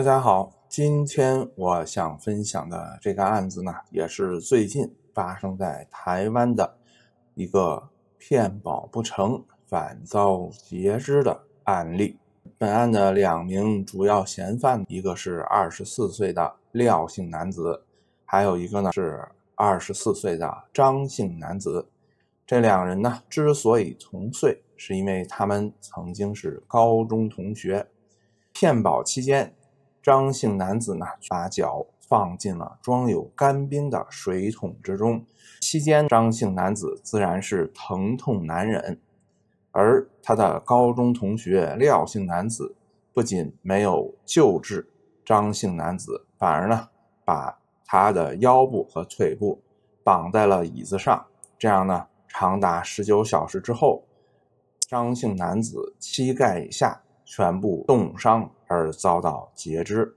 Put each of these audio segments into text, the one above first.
大家好，今天我想分享的这个案子呢，也是最近发生在台湾的一个骗保不成反遭截肢的案例。本案的两名主要嫌犯，一个是二十四岁的廖姓男子，还有一个呢是二十四岁的张姓男子。这两人呢之所以同岁，是因为他们曾经是高中同学。骗保期间。张姓男子呢，把脚放进了装有干冰的水桶之中。期间，张姓男子自然是疼痛难忍，而他的高中同学廖姓男子不仅没有救治张姓男子，反而呢，把他的腰部和腿部绑在了椅子上。这样呢，长达十九小时之后，张姓男子膝盖以下全部冻伤。而遭到截肢，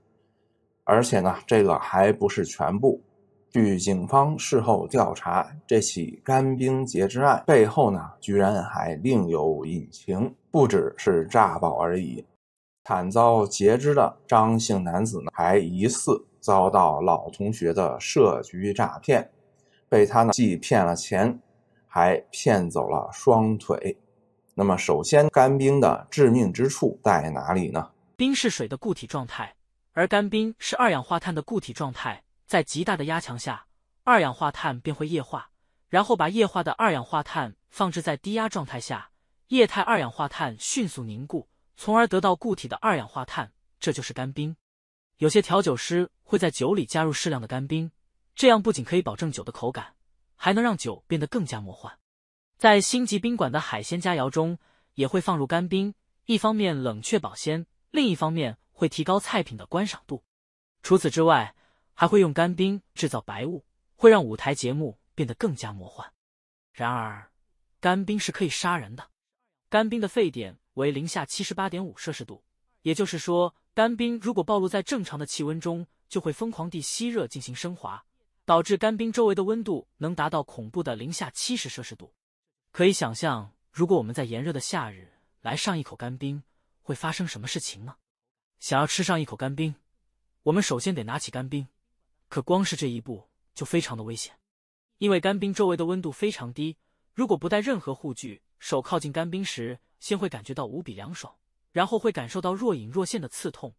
而且呢，这个还不是全部。据警方事后调查，这起干冰截肢案背后呢，居然还另有隐情，不只是诈保而已。惨遭截肢的张姓男子呢，还疑似遭到老同学的设局诈骗，被他呢既骗了钱，还骗走了双腿。那么，首先干冰的致命之处在哪里呢？冰是水的固体状态，而干冰是二氧化碳的固体状态。在极大的压强下，二氧化碳便会液化，然后把液化的二氧化碳放置在低压状态下，液态二氧化碳迅速凝固，从而得到固体的二氧化碳，这就是干冰。有些调酒师会在酒里加入适量的干冰，这样不仅可以保证酒的口感，还能让酒变得更加魔幻。在星级宾馆的海鲜佳肴中，也会放入干冰，一方面冷却保鲜。另一方面会提高菜品的观赏度，除此之外还会用干冰制造白雾，会让舞台节目变得更加魔幻。然而，干冰是可以杀人的。干冰的沸点为零下七十八点五摄氏度，也就是说，干冰如果暴露在正常的气温中，就会疯狂地吸热进行升华，导致干冰周围的温度能达到恐怖的零下七十摄氏度。可以想象，如果我们在炎热的夏日来上一口干冰。会发生什么事情呢？想要吃上一口干冰，我们首先得拿起干冰，可光是这一步就非常的危险，因为干冰周围的温度非常低。如果不带任何护具，手靠近干冰时，先会感觉到无比凉爽，然后会感受到若隐若现的刺痛。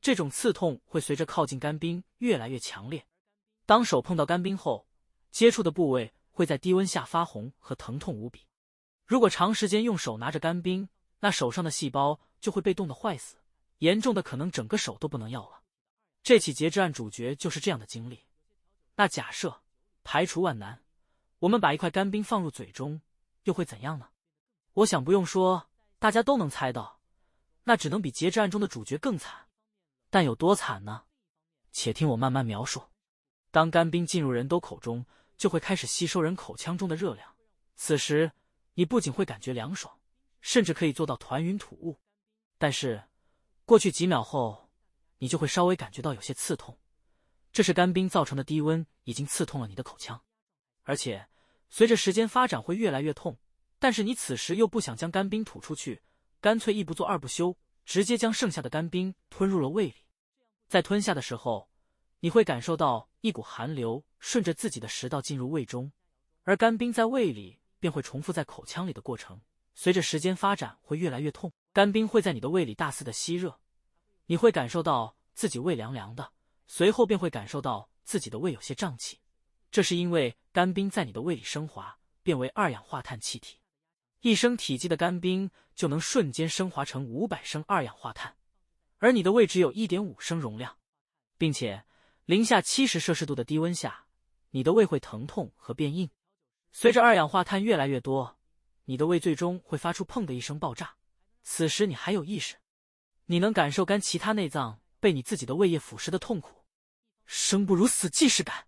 这种刺痛会随着靠近干冰越来越强烈。当手碰到干冰后，接触的部位会在低温下发红和疼痛无比。如果长时间用手拿着干冰，那手上的细胞。就会被冻得坏死，严重的可能整个手都不能要了。这起截肢案主角就是这样的经历。那假设排除万难，我们把一块干冰放入嘴中，又会怎样呢？我想不用说，大家都能猜到，那只能比截肢案中的主角更惨。但有多惨呢？且听我慢慢描述。当干冰进入人都口中，就会开始吸收人口腔中的热量。此时，你不仅会感觉凉爽，甚至可以做到团云吐雾。但是，过去几秒后，你就会稍微感觉到有些刺痛，这是干冰造成的低温已经刺痛了你的口腔，而且随着时间发展会越来越痛。但是你此时又不想将干冰吐出去，干脆一不做二不休，直接将剩下的干冰吞入了胃里。在吞下的时候，你会感受到一股寒流顺着自己的食道进入胃中，而干冰在胃里便会重复在口腔里的过程，随着时间发展会越来越痛。干冰会在你的胃里大肆的吸热，你会感受到自己胃凉凉的，随后便会感受到自己的胃有些胀气。这是因为干冰在你的胃里升华，变为二氧化碳气体。一升体积的干冰就能瞬间升华成五百升二氧化碳，而你的胃只有1.5升容量，并且零下七十摄氏度的低温下，你的胃会疼痛和变硬。随着二氧化碳越来越多，你的胃最终会发出“砰”的一声爆炸。此时你还有意识，你能感受干其他内脏被你自己的胃液腐蚀的痛苦，生不如死即视感，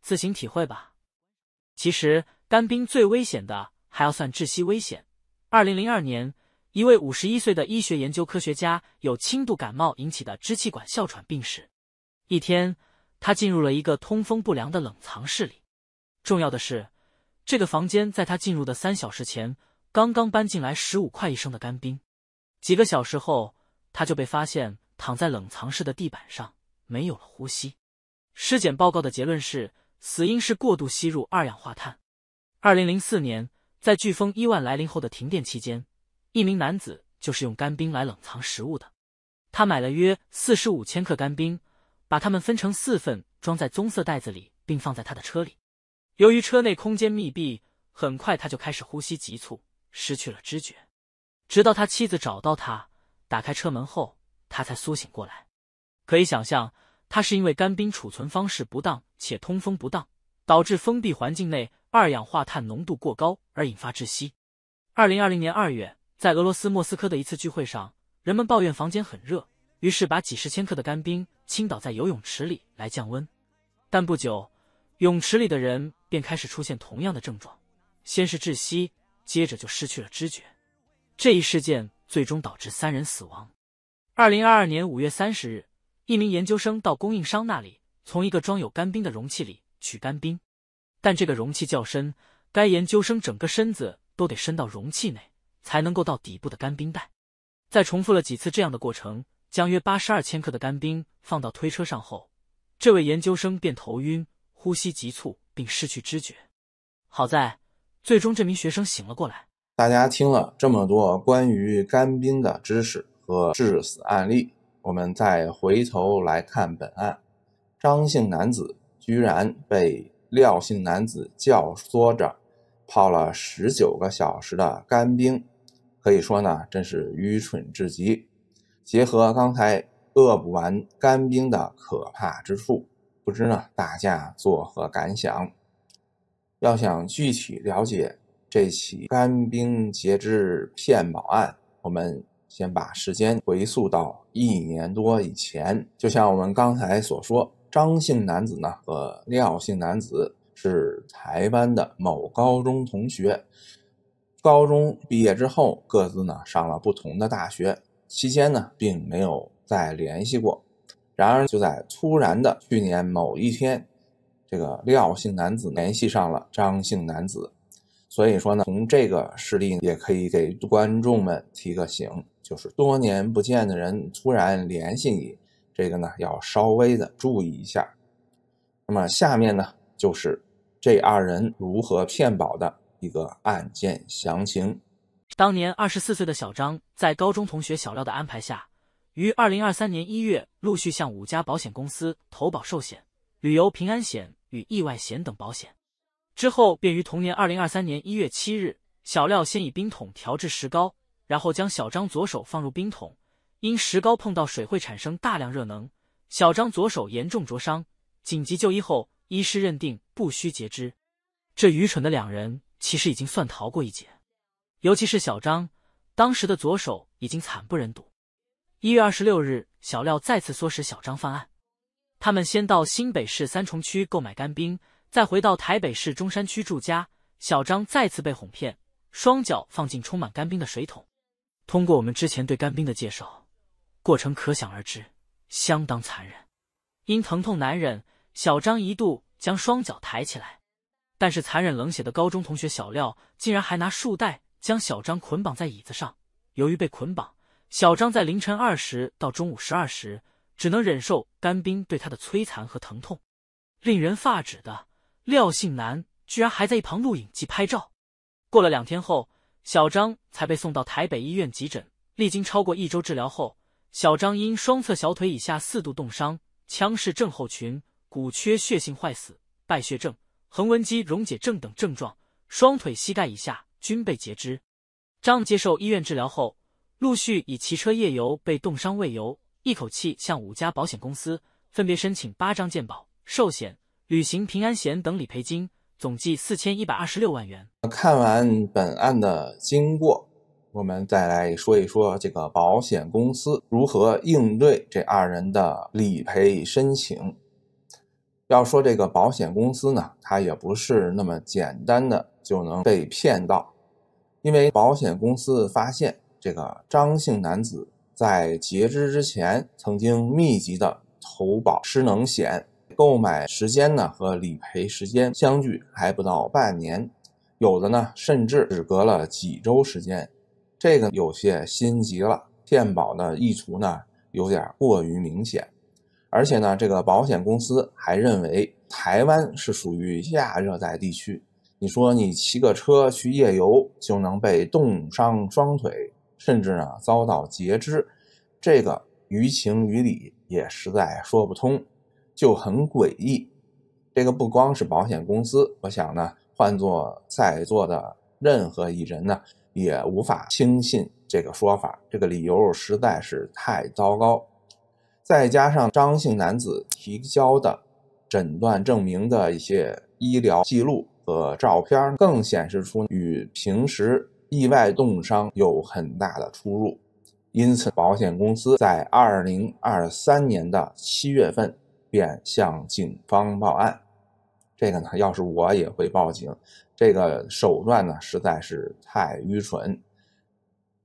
自行体会吧。其实干冰最危险的还要算窒息危险。二零零二年，一位五十一岁的医学研究科学家有轻度感冒引起的支气管哮喘病史，一天他进入了一个通风不良的冷藏室里。重要的是，这个房间在他进入的三小时前刚刚搬进来十五块一升的干冰。几个小时后，他就被发现躺在冷藏室的地板上，没有了呼吸。尸检报告的结论是，死因是过度吸入二氧化碳。二零零四年，在飓风伊万来临后的停电期间，一名男子就是用干冰来冷藏食物的。他买了约四十五千克干冰，把它们分成四份，装在棕色袋子里，并放在他的车里。由于车内空间密闭，很快他就开始呼吸急促，失去了知觉。直到他妻子找到他，打开车门后，他才苏醒过来。可以想象，他是因为干冰储存方式不当且通风不当，导致封闭环境内二氧化碳浓度过高而引发窒息。二零二零年二月，在俄罗斯莫斯科的一次聚会上，人们抱怨房间很热，于是把几十千克的干冰倾倒在游泳池里来降温。但不久，泳池里的人便开始出现同样的症状，先是窒息，接着就失去了知觉。这一事件最终导致三人死亡。二零二二年五月三十日，一名研究生到供应商那里，从一个装有干冰的容器里取干冰，但这个容器较深，该研究生整个身子都得伸到容器内，才能够到底部的干冰袋。在重复了几次这样的过程，将约八十二千克的干冰放到推车上后，这位研究生便头晕、呼吸急促并失去知觉。好在，最终这名学生醒了过来。大家听了这么多关于干冰的知识和致死案例，我们再回头来看本案，张姓男子居然被廖姓男子教唆着泡了十九个小时的干冰，可以说呢，真是愚蠢至极。结合刚才饿不完干冰的可怕之处，不知呢，大家作何感想？要想具体了解。这起干冰截肢骗保案，我们先把时间回溯到一年多以前。就像我们刚才所说，张姓男子呢和廖姓男子是台湾的某高中同学，高中毕业之后各自呢上了不同的大学，期间呢并没有再联系过。然而就在突然的去年某一天，这个廖姓男子联系上了张姓男子。所以说呢，从这个事例也可以给观众们提个醒，就是多年不见的人突然联系你，这个呢要稍微的注意一下。那么下面呢就是这二人如何骗保的一个案件详情。当年二十四岁的小张，在高中同学小廖的安排下，于二零二三年一月陆续向五家保险公司投保寿险、旅游平安险与意外险等保险。之后，便于同年二零二三年一月七日，小廖先以冰桶调制石膏，然后将小张左手放入冰桶。因石膏碰到水会产生大量热能，小张左手严重灼伤，紧急就医后，医师认定不需截肢。这愚蠢的两人其实已经算逃过一劫，尤其是小张，当时的左手已经惨不忍睹。一月二十六日，小廖再次唆使小张犯案，他们先到新北市三重区购买干冰。再回到台北市中山区住家，小张再次被哄骗，双脚放进充满干冰的水桶。通过我们之前对干冰的介绍，过程可想而知，相当残忍。因疼痛难忍，小张一度将双脚抬起来，但是残忍冷血的高中同学小廖竟然还拿束带将小张捆绑在椅子上。由于被捆绑，小张在凌晨二时到中午十二时，只能忍受干冰对他的摧残和疼痛，令人发指的。廖姓男居然还在一旁录影及拍照。过了两天后，小张才被送到台北医院急诊。历经超过一周治疗后，小张因双侧小腿以下四度冻伤、腔室症候群、骨缺血性坏死、败血症、横纹肌溶解症等症状，双腿膝盖以下均被截肢。张接受医院治疗后，陆续以骑车夜游被冻伤为由，一口气向五家保险公司分别申请八张健保寿险。履行平安险等理赔金总计四千一百二十六万元。看完本案的经过，我们再来说一说这个保险公司如何应对这二人的理赔申请。要说这个保险公司呢，它也不是那么简单的就能被骗到，因为保险公司发现这个张姓男子在截肢之前曾经密集的投保失能险。购买时间呢和理赔时间相距还不到半年，有的呢甚至只隔了几周时间，这个有些心急了，骗保的意图呢有点过于明显，而且呢这个保险公司还认为台湾是属于亚热带地区，你说你骑个车去夜游就能被冻伤双腿，甚至呢遭到截肢，这个于情于理也实在说不通。就很诡异，这个不光是保险公司，我想呢，换做在座的任何一人呢，也无法轻信这个说法。这个理由实在是太糟糕。再加上张姓男子提交的诊断证明的一些医疗记录和照片，更显示出与平时意外冻伤有很大的出入。因此，保险公司在二零二三年的七月份。便向警方报案。这个呢，要是我也会报警。这个手段呢，实在是太愚蠢。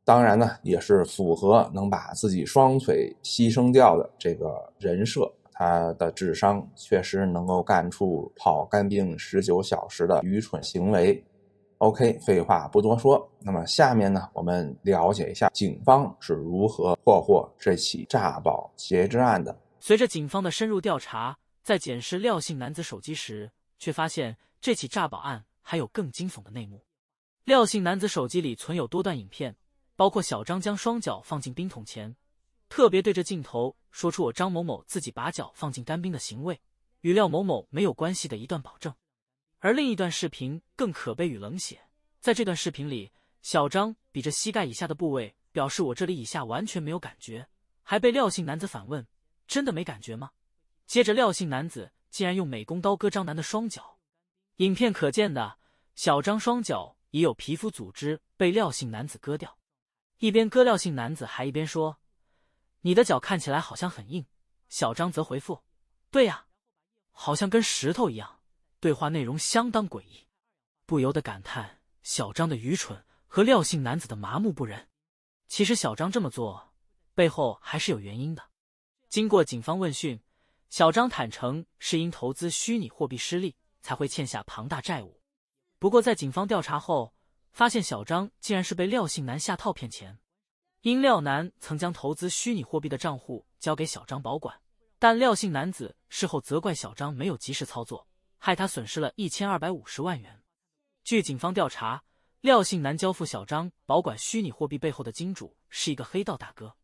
当然呢，也是符合能把自己双腿牺牲掉的这个人设。他的智商确实能够干出跑肝病十九小时的愚蠢行为。OK，废话不多说。那么下面呢，我们了解一下警方是如何破获这起诈保劫持案的。随着警方的深入调查，在检视廖姓男子手机时，却发现这起诈保案还有更惊悚的内幕。廖姓男子手机里存有多段影片，包括小张将双脚放进冰桶前，特别对着镜头说出“我张某某自己把脚放进干冰”的行为，与廖某某没有关系的一段保证。而另一段视频更可悲与冷血，在这段视频里，小张比着膝盖以下的部位，表示“我这里以下完全没有感觉”，还被廖姓男子反问。真的没感觉吗？接着，廖姓男子竟然用美工刀割张楠的双脚。影片可见的，小张双脚已有皮肤组织被廖姓男子割掉。一边割，廖姓男子还一边说：“你的脚看起来好像很硬。”小张则回复：“对呀，好像跟石头一样。”对话内容相当诡异，不由得感叹小张的愚蠢和廖姓男子的麻木不仁。其实，小张这么做背后还是有原因的。经过警方问讯，小张坦诚是因投资虚拟货币失利，才会欠下庞大债务。不过，在警方调查后，发现小张竟然是被廖姓男下套骗钱。因廖男曾将投资虚拟货币的账户交给小张保管，但廖姓男子事后责怪小张没有及时操作，害他损失了一千二百五十万元。据警方调查，廖姓男交付小张保管虚拟货币背后的金主是一个黑道大哥。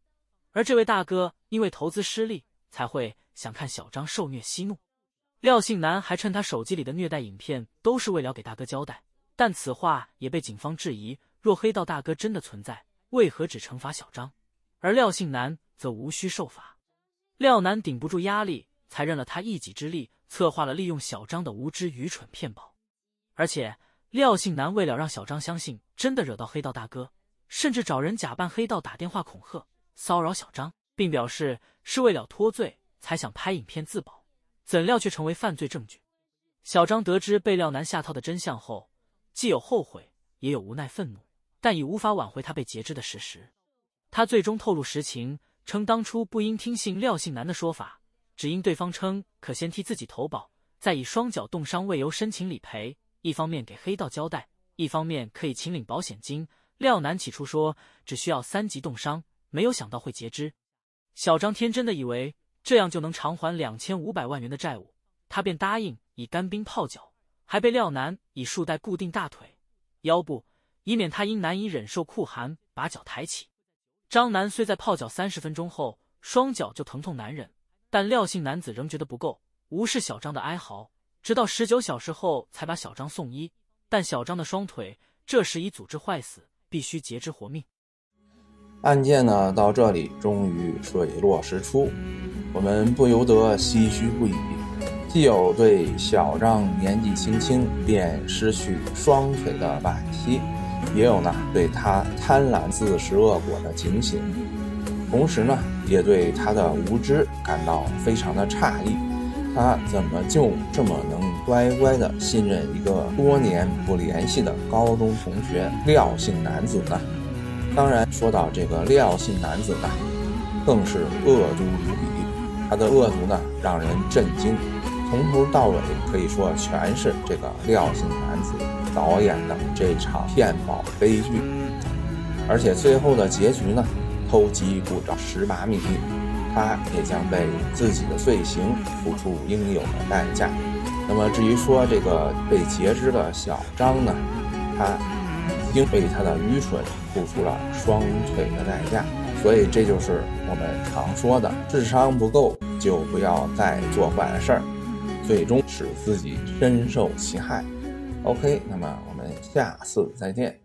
而这位大哥因为投资失利，才会想看小张受虐息怒。廖姓男还趁他手机里的虐待影片都是为了给大哥交代，但此话也被警方质疑。若黑道大哥真的存在，为何只惩罚小张，而廖姓男则无需受罚？廖男顶不住压力，才认了他一己之力策划了利用小张的无知愚蠢骗保。而且廖姓男为了让小张相信真的惹到黑道大哥，甚至找人假扮黑道打电话恐吓。骚扰小张，并表示是为了脱罪才想拍影片自保，怎料却成为犯罪证据。小张得知被廖男下套的真相后，既有后悔，也有无奈愤怒，但已无法挽回他被截肢的事实。他最终透露实情，称当初不应听信廖姓男的说法，只因对方称可先替自己投保，再以双脚冻伤为由申请理赔，一方面给黑道交代，一方面可以请领保险金。廖男起初说只需要三级冻伤。没有想到会截肢，小张天真的以为这样就能偿还两千五百万元的债务，他便答应以干冰泡脚，还被廖男以束带固定大腿、腰部，以免他因难以忍受酷寒把脚抬起。张楠虽在泡脚三十分钟后双脚就疼痛难忍，但廖姓男子仍觉得不够，无视小张的哀嚎，直到十九小时后才把小张送医。但小张的双腿这时已组织坏死，必须截肢活命。案件呢，到这里终于水落石出，我们不由得唏嘘不已。既有对小张年纪轻轻便失去双腿的惋惜，也有呢对他贪婪自食恶果的警醒，同时呢，也对他的无知感到非常的诧异。他怎么就这么能乖乖的信任一个多年不联系的高中同学廖姓男子呢？当然，说到这个廖姓男子呢，更是恶毒无比。他的恶毒呢，让人震惊。从头到尾，可以说全是这个廖姓男子导演的这场骗保悲剧。而且最后的结局呢，偷鸡不着蚀把米，他也将被自己的罪行付出应有的代价。那么，至于说这个被截肢的小张呢，他已经被他的愚蠢。付出了双腿的代价，所以这就是我们常说的：智商不够，就不要再做坏事，最终使自己深受其害。OK，那么我们下次再见。